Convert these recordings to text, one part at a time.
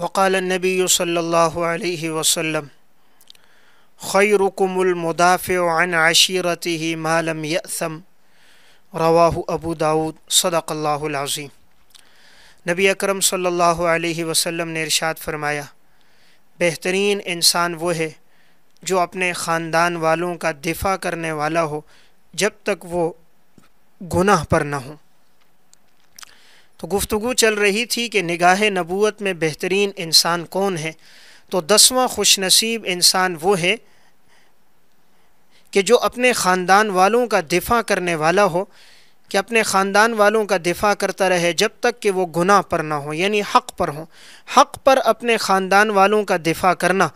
وقال النبی صلی اللہ علیہ وسلم خیرکم المدافع عن عشیرته ما لم یأثم رواہ ابو داود صدق اللہ العظیم نبی اکرم صلی اللہ علیہ وسلم نے ارشاد فرمایا بہترین انسان وہ ہے جو اپنے خاندان والوں کا دفاع کرنے والا ہو جب تک وہ گناہ پر نہ ہوں تو گفتگو چل رہی تھی کہ نگاہ نبوت میں بہترین انسان کون ہے تو دسواں خوش نصیب انسان وہ ہے کہ جو اپنے خاندان والوں کا دفاع کرنے والا ہو کہ اپنے خاندان والوں کا دفاع کرتا رہے جب تک کہ وہ گناہ پر نہ ہو یعنی حق پر ہوں حق پر اپنے خاندان والوں کا دفاع کرنا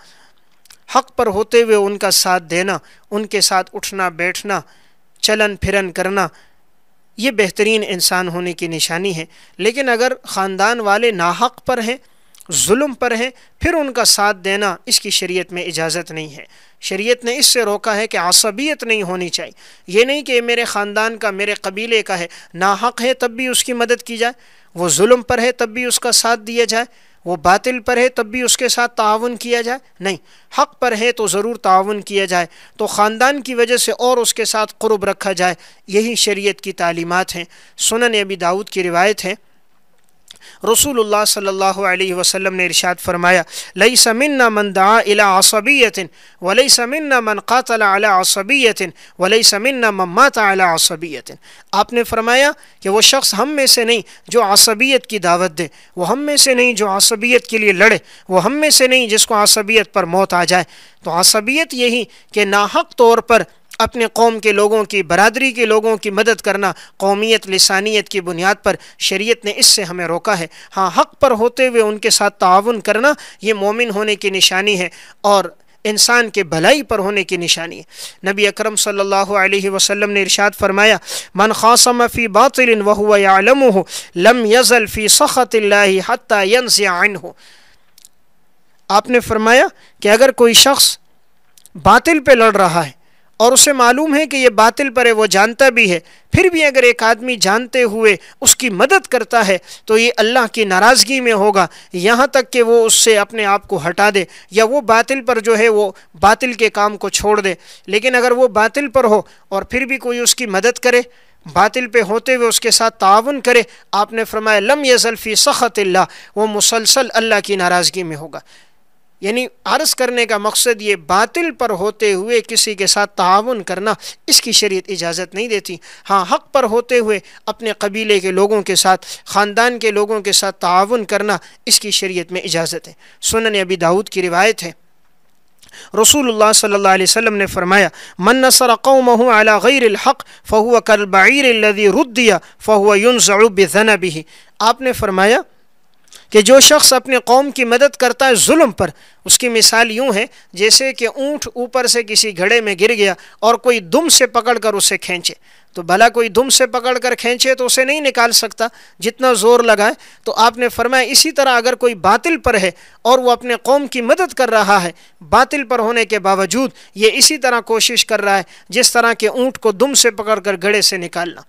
حق پر ہوتے ہوئے ان کا ساتھ دینا ان کے ساتھ اٹھنا بیٹھنا چلن پھرن کرنا یہ بہترین انسان ہونے کی نشانی ہے لیکن اگر خاندان والے ناحق پر ہیں ظلم پر ہیں پھر ان کا ساتھ دینا اس کی شریعت میں اجازت نہیں ہے شریعت نے اس سے روکا ہے کہ عصبیت نہیں ہونی چاہیے یہ نہیں کہ میرے خاندان کا میرے قبیلے کا ہے ناحق ہے تب بھی اس کی مدد کی جائے وہ ظلم پر ہے تب بھی اس کا ساتھ دیا جائے وہ باطل پر ہے تب بھی اس کے ساتھ تعاون کیا جائے نہیں حق پر ہے تو ضرور تعاون کیا جائے تو خاندان کی وجہ سے اور اس کے ساتھ قرب رکھا جائے یہی شریعت کی تعلیمات ہیں سنن ابی داود کی روایت ہے رسول اللہ صلی اللہ علیہ وسلم نے ارشاد فرمایا من قاتل منداصبیتن عصبیت ولیس منا من مات سمن عصبیت آپ نے فرمایا کہ وہ شخص ہم میں سے نہیں جو عصبیت کی دعوت دے وہ ہم میں سے نہیں جو عصبیت کے لیے لڑے وہ ہم میں سے نہیں جس کو عصبیت پر موت آ جائے تو عصبیت یہی کہ ناحق طور پر اپنے قوم کے لوگوں کی برادری کے لوگوں کی مدد کرنا قومیت لسانیت کی بنیاد پر شریعت نے اس سے ہمیں روکا ہے ہاں حق پر ہوتے ہوئے ان کے ساتھ تعاون کرنا یہ مومن ہونے کی نشانی ہے اور انسان کے بھلائی پر ہونے کی نشانی ہے نبی اکرم صلی اللہ علیہ وسلم نے ارشاد فرمایا من خاصم فی باطل وہو یا لم یزل فی سخط اللہ حتی ینزع عنہ آپ نے فرمایا کہ اگر کوئی شخص باطل پہ لڑ رہا ہے اور اسے معلوم ہے کہ یہ باطل پر ہے وہ جانتا بھی ہے پھر بھی اگر ایک آدمی جانتے ہوئے اس کی مدد کرتا ہے تو یہ اللہ کی ناراضگی میں ہوگا یہاں تک کہ وہ اس سے اپنے آپ کو ہٹا دے یا وہ باطل پر جو ہے وہ باطل کے کام کو چھوڑ دے لیکن اگر وہ باطل پر ہو اور پھر بھی کوئی اس کی مدد کرے باطل پہ ہوتے ہوئے اس کے ساتھ تعاون کرے آپ نے فرمایا لم یزل فی سخت اللہ وہ مسلسل اللہ کی ناراضگی میں ہوگا یعنی عرض کرنے کا مقصد یہ باطل پر ہوتے ہوئے کسی کے ساتھ تعاون کرنا اس کی شریعت اجازت نہیں دیتی ہاں حق پر ہوتے ہوئے اپنے قبیلے کے لوگوں کے ساتھ خاندان کے لوگوں کے ساتھ تعاون کرنا اس کی شریعت میں اجازت ہے سنن ابی داود کی روایت ہے رسول اللہ صلی اللہ علیہ وسلم نے فرمایا من نصر قومه على غیر الحق فهو كالبعير الذي یون فهو ينزع بذنبه آپ نے فرمایا کہ جو شخص اپنے قوم کی مدد کرتا ہے ظلم پر اس کی مثال یوں ہے جیسے کہ اونٹ اوپر سے کسی گھڑے میں گر گیا اور کوئی دم سے پکڑ کر اسے کھینچے تو بھلا کوئی دم سے پکڑ کر کھینچے تو اسے نہیں نکال سکتا جتنا زور لگائے تو آپ نے فرمایا اسی طرح اگر کوئی باطل پر ہے اور وہ اپنے قوم کی مدد کر رہا ہے باطل پر ہونے کے باوجود یہ اسی طرح کوشش کر رہا ہے جس طرح کہ اونٹ کو دم سے پکڑ کر گھڑے سے نکالنا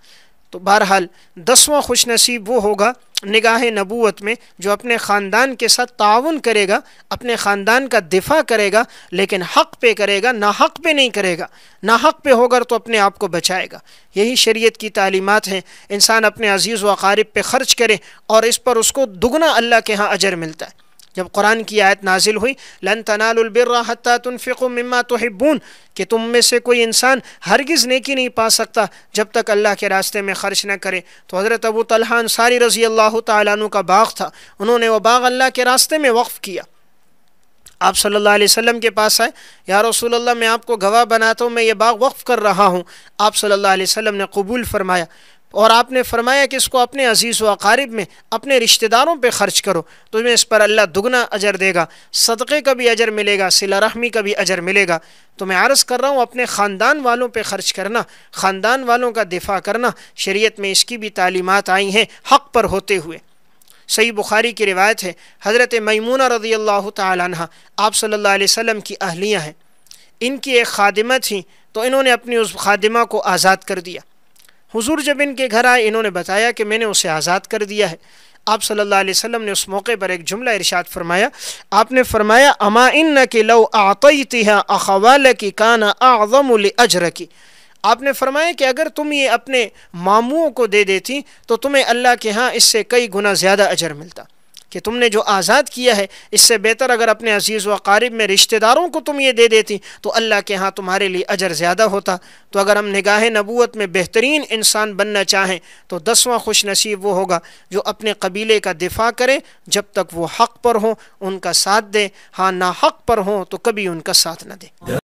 تو بہرحال دسواں خوش نصیب وہ ہوگا نگاہ نبوت میں جو اپنے خاندان کے ساتھ تعاون کرے گا اپنے خاندان کا دفاع کرے گا لیکن حق پہ کرے گا نہ حق پہ نہیں کرے گا نہ حق پہ ہوگا تو اپنے آپ کو بچائے گا یہی شریعت کی تعلیمات ہیں انسان اپنے عزیز و اقارب پہ خرچ کرے اور اس پر اس کو دگنا اللہ کے ہاں اجر ملتا ہے جب قرآن کی آیت نازل ہوئی لن تنال طنال البررۃۃۃ تنفق تو تحبون کہ تم میں سے کوئی انسان ہرگز نیکی نہیں پا سکتا جب تک اللہ کے راستے میں خرچ نہ کرے تو حضرت ابو طلحہ انصاری رضی اللہ تعالیٰ عنہ کا باغ تھا انہوں نے وہ باغ اللہ کے راستے میں وقف کیا آپ صلی اللہ علیہ وسلم کے پاس آئے یا رسول اللہ میں آپ کو گواہ بناتا ہوں میں یہ باغ وقف کر رہا ہوں آپ صلی اللہ علیہ وسلم نے قبول فرمایا اور آپ نے فرمایا کہ اس کو اپنے عزیز و اقارب میں اپنے رشتہ داروں پہ خرچ کرو تمہیں اس پر اللہ دگنا اجر دے گا صدقے کا بھی اجر ملے گا صلہ رحمی کا بھی اجر ملے گا تو میں عرض کر رہا ہوں اپنے خاندان والوں پہ خرچ کرنا خاندان والوں کا دفاع کرنا شریعت میں اس کی بھی تعلیمات آئی ہیں حق پر ہوتے ہوئے صحیح بخاری کی روایت ہے حضرت میمونہ رضی اللہ تعالیٰ عنہ آپ صلی اللہ علیہ وسلم کی اہلیہ ہیں ان کی ایک خادمہ تھیں تو انہوں نے اپنی اس خادمہ کو آزاد کر دیا حضور جب ان کے گھر آئے انہوں نے بتایا کہ میں نے اسے آزاد کر دیا ہے آپ صلی اللہ علیہ وسلم نے اس موقع پر ایک جملہ ارشاد فرمایا آپ نے فرمایا اما ان کی لو آ قیتہ اخوال کی کانا اعظم الجر کی آپ نے فرمایا کہ اگر تم یہ اپنے ماموں کو دے دیتی تو تمہیں اللہ کے ہاں اس سے کئی گنا زیادہ اجر ملتا کہ تم نے جو آزاد کیا ہے اس سے بہتر اگر اپنے عزیز و قارب میں رشتہ داروں کو تم یہ دے دیتی تو اللہ کے ہاں تمہارے لیے اجر زیادہ ہوتا تو اگر ہم نگاہ نبوت میں بہترین انسان بننا چاہیں تو دسواں خوش نصیب وہ ہوگا جو اپنے قبیلے کا دفاع کرے جب تک وہ حق پر ہوں ان کا ساتھ دیں ہاں نہ حق پر ہوں تو کبھی ان کا ساتھ نہ دیں